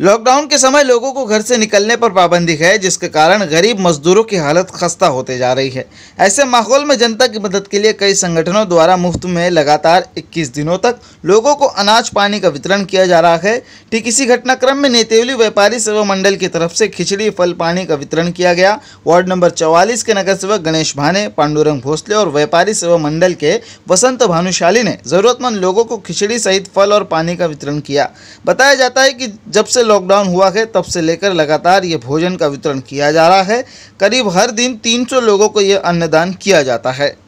lockdown के समय लोगों को घर से निकलने पर पाबंदी है जिसके कारण गरीब मजदूरों की हालत खस्ता होते जा रही है ऐसे माहौल में जनता की मदद के लिए कई संगठनों द्वारा मुफ्त में लगातार 21 दिनों तक लोगों को अनाज पानी का वितरण किया जा रहा है ठीक इसी घटनाक्रम में नेतेवली व्यापारी सेवा मंडल की तरफ से खिचड़ी फल पानी का वितरण किया गया वार्ड नंबर चौवालीस के नगर सेवक गणेश भाने पांडुरंग भोसले और व्यापारी सेवा मंडल के वसंत भानुशाली ने जरूरतमंद लोगों को खिचड़ी सहित फल और पानी का वितरण किया बताया जाता है कि जब से लॉकडाउन हुआ है तब से लेकर लगातार ये भोजन का वितरण किया जा रहा है करीब हर दिन 300 लोगों को ये अन्नदान किया जाता है